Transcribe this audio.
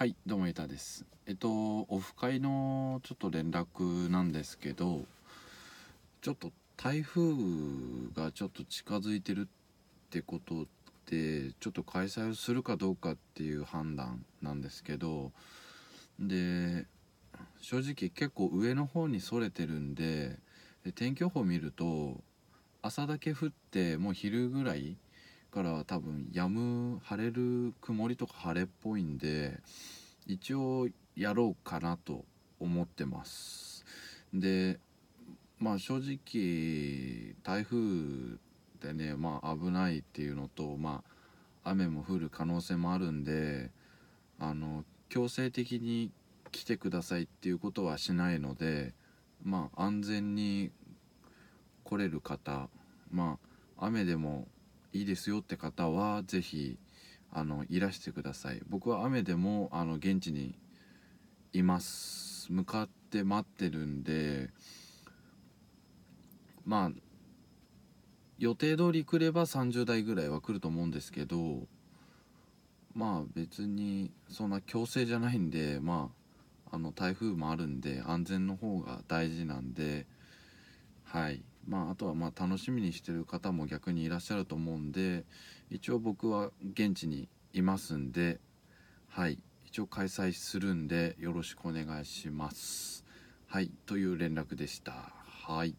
はいどうもゆたですえっとオフ会のちょっと連絡なんですけどちょっと台風がちょっと近づいてるってことでちょっと開催をするかどうかっていう判断なんですけどで正直結構上の方にそれてるんでで天気予報見ると朝だけ降ってもう昼ぐらいから多分やむ晴れる曇りとか晴れっぽいんで一応やろうかなと思ってますでまあ正直台風でねまあ危ないっていうのとまあ雨も降る可能性もあるんであの強制的に来てくださいっていうことはしないのでまあ安全に来れる方まあ雨でもいいですよって方は是非あのいらしてください僕は雨でもあの現地にいます向かって待ってるんでまあ予定通り来れば30代ぐらいは来ると思うんですけどまあ別にそんな強制じゃないんでまああの台風もあるんで安全の方が大事なんではいまあ、あとはまあ楽しみにしてる方も逆にいらっしゃると思うんで一応僕は現地にいますんではい一応開催するんでよろしくお願いしますはいという連絡でしたはい。